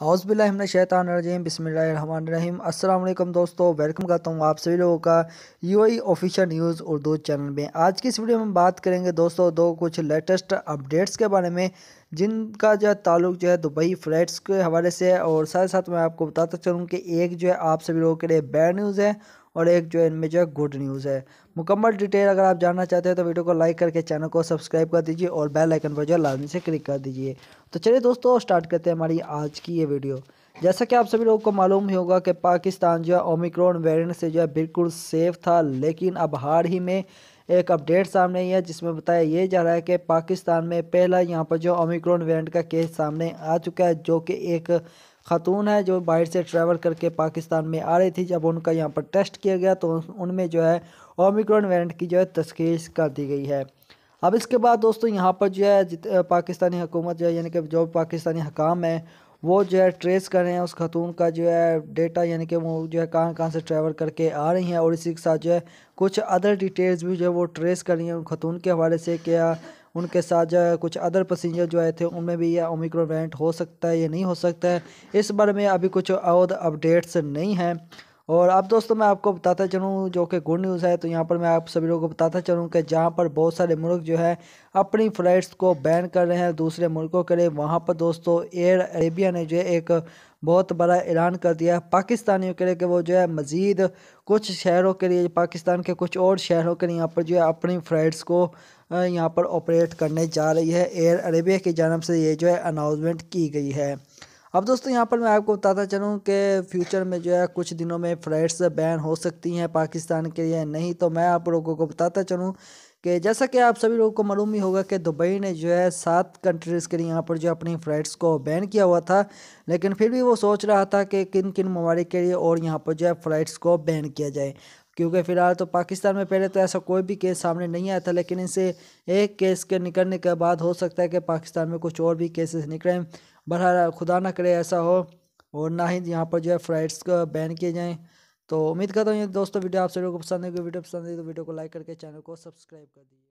हाउसबिल्ला शैतान रजीम बसमीम अल्लाम दोस्तों वेलकम करता हूँ आप सभी लोगों का U I official news Urdu channel में आज की इस वीडियो में हम बात करेंगे दोस्तों दो कुछ लेटेस्ट अपडेट्स के बारे में जिनका जो है ताल्लुक जो है दुबई फ्लैट्स के हवाले से है और साथ साथ मैं आपको बताता चलूँ कि एक जो है आप सभी लोगों के लिए बैड न्यूज़ है और एक जो इनमें जो है गुड न्यूज़ है मुकम्मल डिटेल अगर आप जानना चाहते हैं तो वीडियो को लाइक करके चैनल को सब्सक्राइब कर दीजिए और बेल आइकन पर जो है लाजमी से क्लिक कर दीजिए तो चलिए दोस्तों स्टार्ट करते हैं हमारी आज की ये वीडियो जैसा कि आप सभी लोगों को मालूम ही होगा कि पाकिस्तान जो है ओमिक्रॉन वेरिएंट से जो है बिल्कुल सेफ था लेकिन अब हाल ही में एक अपडेट सामने आई है जिसमें बताया ये जा रहा है कि पाकिस्तान में पहला यहाँ पर जो ओमिक्रॉन वेरिएंट का केस सामने आ चुका है जो कि एक खातून है जो बाहर से ट्रैवल करके पाकिस्तान में आ रही थी जब उनका यहाँ पर टेस्ट किया गया तो उनमें जो है ओमिक्रॉन वेरिएंट की जो है तशखीस कर दी गई है अब इसके बाद दोस्तों यहाँ पर जो है पाकिस्तानी हुकूमत जो है यानी कि जो पाकिस्तानी हकाम है वो जो है ट्रेस कर रहे हैं उस खतून का जो है डेटा यानी कि वो जो है कहाँ कहाँ से ट्रैवल करके आ रही हैं और इसी के साथ जो है कुछ अदर डिटेल्स भी जो है वो ट्रेस कर रही हैं उन खतून के हवाले से क्या उनके साथ जो है कुछ अदर पसेंजर जो आए थे उनमें भी यह ओमिक्रॉन वेरिएंट हो सकता है या नहीं हो सकता है इस बारे में अभी कुछ और अपडेट्स नहीं हैं और अब दोस्तों मैं आपको बताता चलूँ जो कि गुड न्यूज़ है तो यहाँ पर मैं आप सभी लोगों को बताता चलूँ कि जहाँ पर बहुत सारे मुल्क जो है अपनी फ़्लाइट्स को बैन कर रहे हैं दूसरे मुल्कों के लिए वहाँ पर दोस्तों एयर अरेबिया ने जो है एक बहुत बड़ा ऐलान कर दिया है पाकिस्तानियों के लिए कि वो जो है मज़ीद कुछ शहरों के लिए पाकिस्तान के कुछ और शहरों के लिए यहाँ पर जो है अपनी फ़्लाइट्स को यहाँ पर ऑपरेट करने जा रही है एयर अरेबिया की जानब से ये जो है अनाउंसमेंट की गई है अब दोस्तों यहाँ पर मैं आपको बताता चलूँ कि फ्यूचर में जो है कुछ दिनों में फ्लाइट्स बैन हो सकती हैं पाकिस्तान के लिए नहीं तो मैं आप लोगों को बताता चलूँ कि जैसा कि आप सभी लोगों को मालूम ही होगा कि दुबई ने जो है सात कंट्रीज़ के लिए यहाँ पर जो अपनी फ़्लाइट्स को बैन किया हुआ था लेकिन फिर भी वो सोच रहा था कि किन किन ममालिक के लिए और यहाँ पर जो है फ़्लाइट्स को बैन किया जाए क्योंकि फ़िलहाल तो पाकिस्तान में पहले तो ऐसा कोई भी केस सामने नहीं आया था लेकिन इसे एक केस के निकलने के बाद हो सकता है कि पाकिस्तान में कुछ और भी केसेस निकलें बहर खुदा ना करे ऐसा हो और ना ही यहाँ पर जो है फ्लाइट्स का बैन किए जाएँ तो उम्मीद करता हूँ ये दोस्तों वीडियो आप सभी को पसंद है वीडियो पसंद है तो वीडियो को लाइक करके चैनल को सब्सक्राइब कर दीजिए